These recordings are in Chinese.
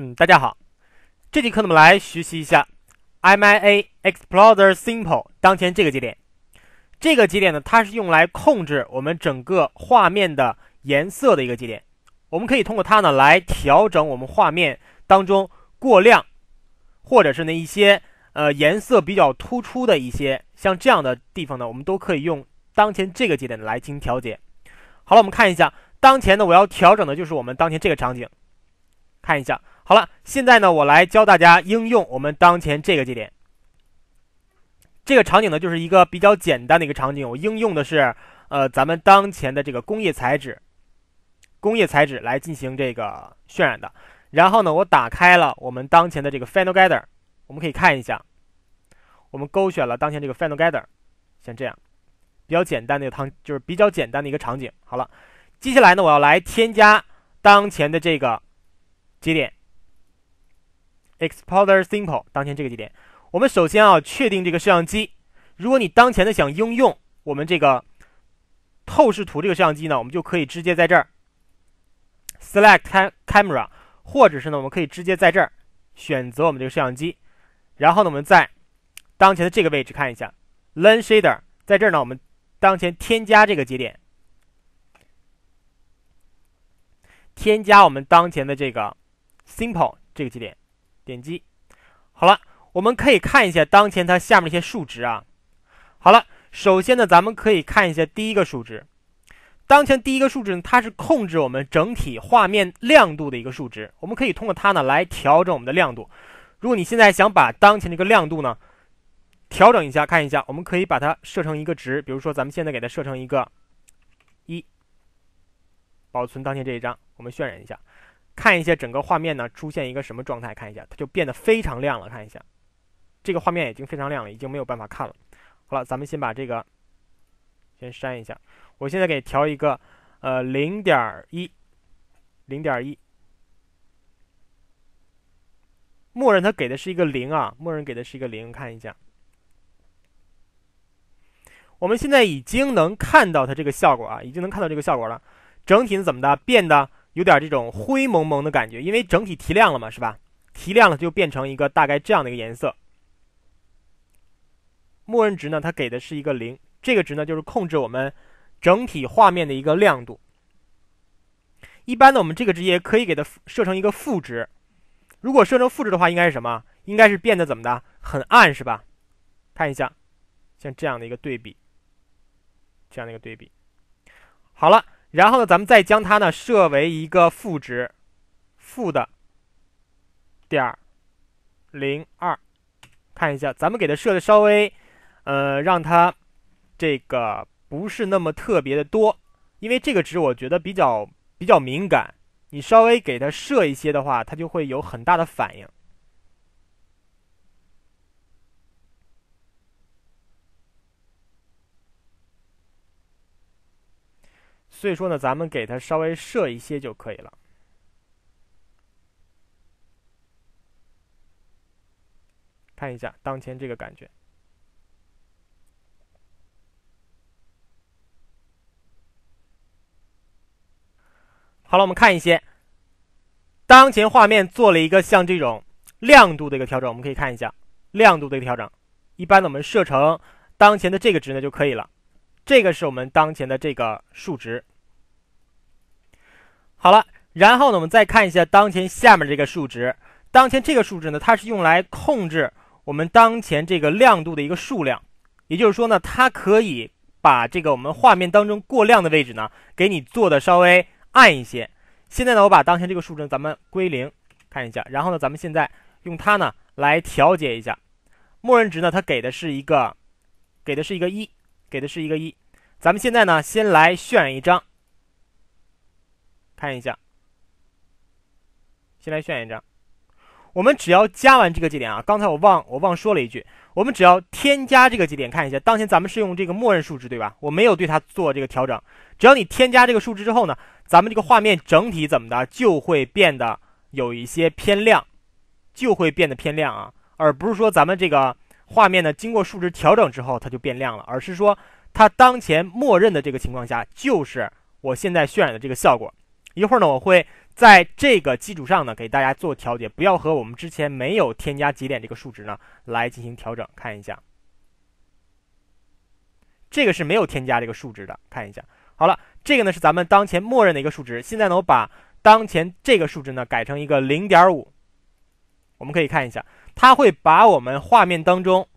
嗯，大家好，这节课呢，我们来学习一下 M I A e x p l o r e r Simple 当前这个节点。这个节点呢，它是用来控制我们整个画面的颜色的一个节点。我们可以通过它呢，来调整我们画面当中过亮，或者是那一些呃颜色比较突出的一些像这样的地方呢，我们都可以用当前这个节点来进行调节。好了，我们看一下当前呢，我要调整的就是我们当前这个场景，看一下。好了，现在呢，我来教大家应用我们当前这个节点。这个场景呢，就是一个比较简单的一个场景。我应用的是呃咱们当前的这个工业材质，工业材质来进行这个渲染的。然后呢，我打开了我们当前的这个 Final Gather，我们可以看一下，我们勾选了当前这个 Final Gather，像这样，比较简单的一个场就是比较简单的一个场景。好了，接下来呢，我要来添加当前的这个节点。Exporter Simple，当前这个节点。我们首先啊，确定这个摄像机。如果你当前的想应用我们这个透视图这个摄像机呢，我们就可以直接在这儿 select camera，或者是呢，我们可以直接在这儿选择我们这个摄像机。然后呢，我们在当前的这个位置看一下，Lens Shader，在这儿呢，我们当前添加这个节点，添加我们当前的这个 Simple 这个节点。点击，好了，我们可以看一下当前它下面一些数值啊。好了，首先呢，咱们可以看一下第一个数值，当前第一个数值呢，它是控制我们整体画面亮度的一个数值，我们可以通过它呢来调整我们的亮度。如果你现在想把当前这个亮度呢调整一下，看一下，我们可以把它设成一个值，比如说咱们现在给它设成一个一。保存当前这一张，我们渲染一下。看一下整个画面呢，出现一个什么状态？看一下，它就变得非常亮了。看一下，这个画面已经非常亮了，已经没有办法看了。好了，咱们先把这个先删一下。我现在给调一个，呃，零点一，零点一。默认它给的是一个零啊，默认给的是一个零。看一下，我们现在已经能看到它这个效果啊，已经能看到这个效果了。整体怎么的，变得？有点这种灰蒙蒙的感觉，因为整体提亮了嘛，是吧？提亮了就变成一个大概这样的一个颜色。默认值呢，它给的是一个零，这个值呢就是控制我们整体画面的一个亮度。一般呢，我们这个值也可以给它设成一个负值。如果设成负值的话，应该是什么？应该是变得怎么的？很暗，是吧？看一下，像这样的一个对比，这样的一个对比。好了。然后呢，咱们再将它呢设为一个负值，负的点零二，看一下，咱们给它设的稍微，呃，让它这个不是那么特别的多，因为这个值我觉得比较比较敏感，你稍微给它设一些的话，它就会有很大的反应。所以说呢，咱们给它稍微设一些就可以了。看一下当前这个感觉。好了，我们看一些，当前画面做了一个像这种亮度的一个调整，我们可以看一下亮度的一个调整。一般呢，我们设成当前的这个值呢就可以了。这个是我们当前的这个数值。好了，然后呢，我们再看一下当前下面这个数值。当前这个数值呢，它是用来控制我们当前这个亮度的一个数量，也就是说呢，它可以把这个我们画面当中过亮的位置呢，给你做的稍微暗一些。现在呢，我把当前这个数值咱们归零，看一下。然后呢，咱们现在用它呢来调节一下。默认值呢，它给的是一个，给的是一个一。给的是一个一，咱们现在呢，先来渲染一张。看一下，先来渲染一张。我们只要加完这个节点啊，刚才我忘我忘说了一句，我们只要添加这个节点，看一下，当前咱们是用这个默认数值对吧？我没有对它做这个调整，只要你添加这个数值之后呢，咱们这个画面整体怎么的就会变得有一些偏亮，就会变得偏亮啊，而不是说咱们这个。画面呢，经过数值调整之后，它就变亮了。而是说，它当前默认的这个情况下，就是我现在渲染的这个效果。一会儿呢，我会在这个基础上呢，给大家做调节，不要和我们之前没有添加节点这个数值呢来进行调整。看一下，这个是没有添加这个数值的。看一下，好了，这个呢是咱们当前默认的一个数值。现在呢，我把当前这个数值呢改成一个零点五，我们可以看一下。它会把我们画面当中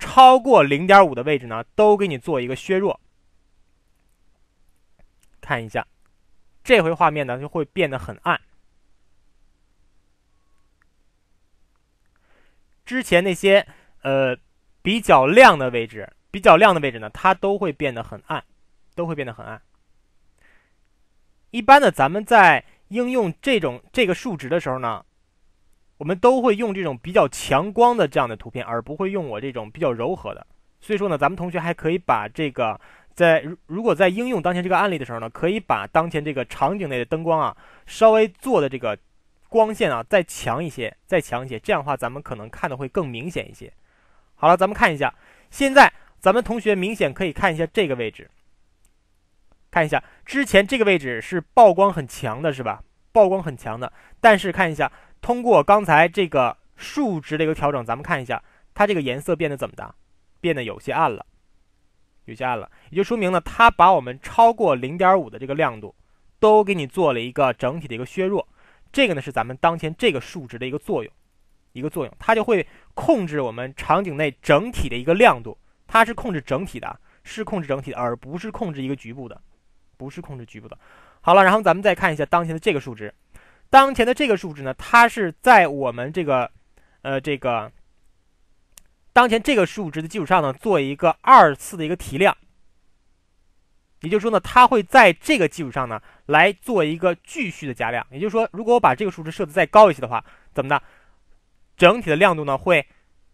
超过零点五的位置呢，都给你做一个削弱。看一下，这回画面呢就会变得很暗。之前那些呃比较亮的位置，比较亮的位置呢，它都会变得很暗，都会变得很暗。一般的，咱们在应用这种这个数值的时候呢。我们都会用这种比较强光的这样的图片，而不会用我这种比较柔和的。所以说呢，咱们同学还可以把这个在如如果在应用当前这个案例的时候呢，可以把当前这个场景内的灯光啊，稍微做的这个光线啊再强一些，再强一些。这样的话，咱们可能看的会更明显一些。好了，咱们看一下，现在咱们同学明显可以看一下这个位置。看一下之前这个位置是曝光很强的，是吧？曝光很强的，但是看一下。通过刚才这个数值的一个调整，咱们看一下它这个颜色变得怎么的，变得有些暗了，有些暗了，也就说明呢，它把我们超过零点五的这个亮度都给你做了一个整体的一个削弱。这个呢是咱们当前这个数值的一个作用，一个作用，它就会控制我们场景内整体的一个亮度，它是控制整体的，是控制整体的，而不是控制一个局部的，不是控制局部的。好了，然后咱们再看一下当前的这个数值。当前的这个数值呢，它是在我们这个，呃，这个当前这个数值的基础上呢，做一个二次的一个提亮。也就是说呢，它会在这个基础上呢，来做一个继续的加量。也就是说，如果我把这个数值设的再高一些的话，怎么呢？整体的亮度呢会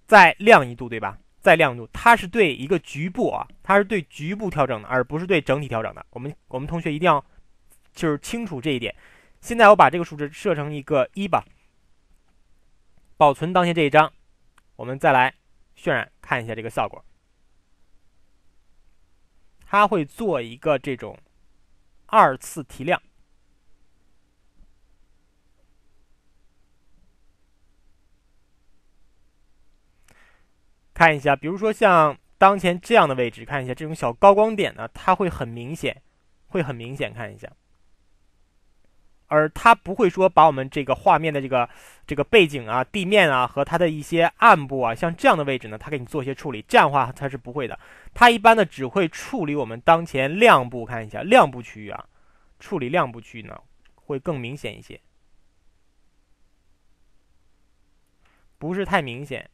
再亮一度，对吧？再亮度，它是对一个局部啊，它是对局部调整的，而不是对整体调整的。我们我们同学一定要就是清楚这一点。现在我把这个数值设成一个一吧。保存当前这一张，我们再来渲染看一下这个效果。它会做一个这种二次提亮。看一下，比如说像当前这样的位置，看一下这种小高光点呢，它会很明显，会很明显。看一下。而它不会说把我们这个画面的这个这个背景啊、地面啊和它的一些暗部啊，像这样的位置呢，它给你做一些处理。这样的话它是不会的，它一般呢只会处理我们当前亮部。看一下亮部区域啊，处理亮部区域呢会更明显一些，不是太明显。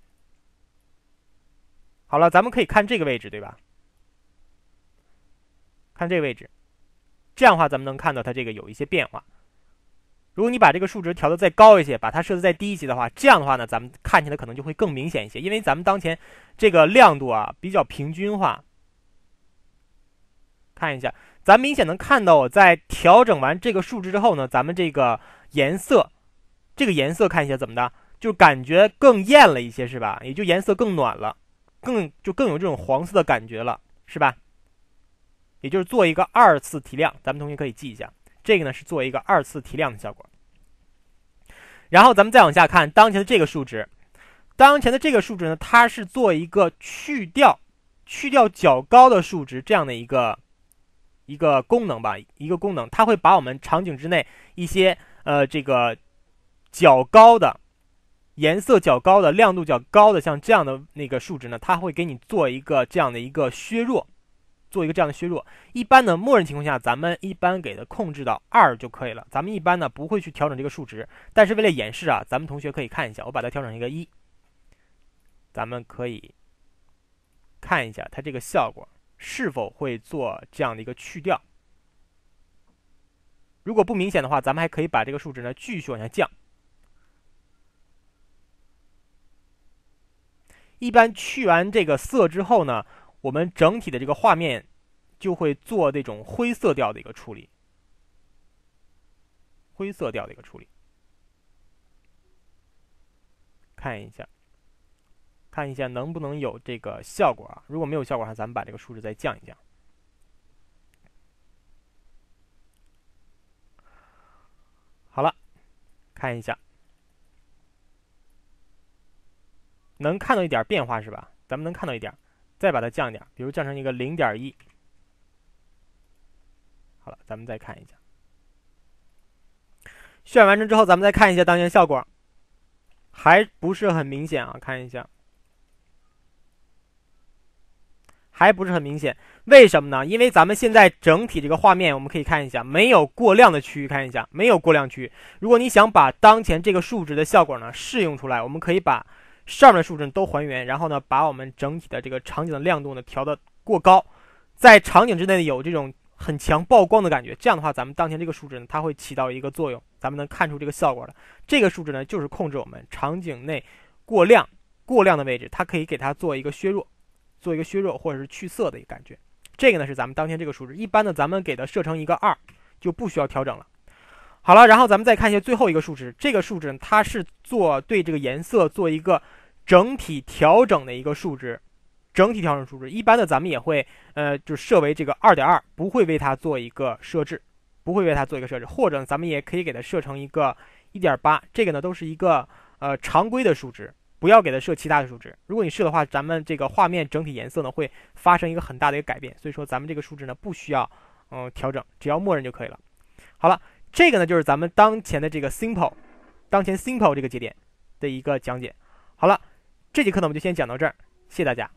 好了，咱们可以看这个位置对吧？看这个位置，这样的话咱们能看到它这个有一些变化。如果你把这个数值调的再高一些，把它设置再低一些的话，这样的话呢，咱们看起来可能就会更明显一些。因为咱们当前这个亮度啊比较平均化。看一下，咱明显能看到我在调整完这个数值之后呢，咱们这个颜色，这个颜色看一下怎么的，就感觉更艳了一些，是吧？也就颜色更暖了，更就更有这种黄色的感觉了，是吧？也就是做一个二次提亮，咱们同学可以记一下。这个呢是做一个二次提亮的效果，然后咱们再往下看当前的这个数值，当前的这个数值呢，它是做一个去掉去掉较高的数值这样的一个一个功能吧，一个功能，它会把我们场景之内一些呃这个较高的颜色较高的亮度较高的像这样的那个数值呢，它会给你做一个这样的一个削弱。做一个这样的削弱，一般呢，默认情况下，咱们一般给它控制到二就可以了。咱们一般呢不会去调整这个数值，但是为了演示啊，咱们同学可以看一下，我把它调整一个一，咱们可以看一下它这个效果是否会做这样的一个去掉。如果不明显的话，咱们还可以把这个数值呢继续往下降。一般去完这个色之后呢。我们整体的这个画面就会做这种灰色调的一个处理，灰色调的一个处理，看一下，看一下能不能有这个效果啊？如果没有效果，话，咱们把这个数值再降一降。好了，看一下，能看到一点变化是吧？咱们能看到一点。再把它降一点，比如降成一个零点一。好了，咱们再看一下。渲染完成之后，咱们再看一下当前效果，还不是很明显啊。看一下，还不是很明显。为什么呢？因为咱们现在整体这个画面，我们可以看一下，没有过量的区域。看一下，没有过量区。如果你想把当前这个数值的效果呢，试用出来，我们可以把。上面的数值都还原，然后呢，把我们整体的这个场景的亮度呢调的过高，在场景之内有这种很强曝光的感觉。这样的话，咱们当前这个数值呢，它会起到一个作用，咱们能看出这个效果了。这个数值呢，就是控制我们场景内过亮、过亮的位置，它可以给它做一个削弱，做一个削弱或者是去色的一个感觉。这个呢是咱们当前这个数值，一般呢咱们给它设成一个二，就不需要调整了。好了，然后咱们再看一下最后一个数值，这个数值呢，它是做对这个颜色做一个整体调整的一个数值，整体调整数值，一般的咱们也会，呃，就设为这个二点二，不会为它做一个设置，不会为它做一个设置，或者咱们也可以给它设成一个一点八，这个呢都是一个呃常规的数值，不要给它设其他的数值，如果你设的话，咱们这个画面整体颜色呢会发生一个很大的一个改变，所以说咱们这个数值呢不需要嗯调整，只要默认就可以了。好了。这个呢，就是咱们当前的这个 simple，当前 simple 这个节点的一个讲解。好了，这节课呢，我们就先讲到这儿，谢谢大家。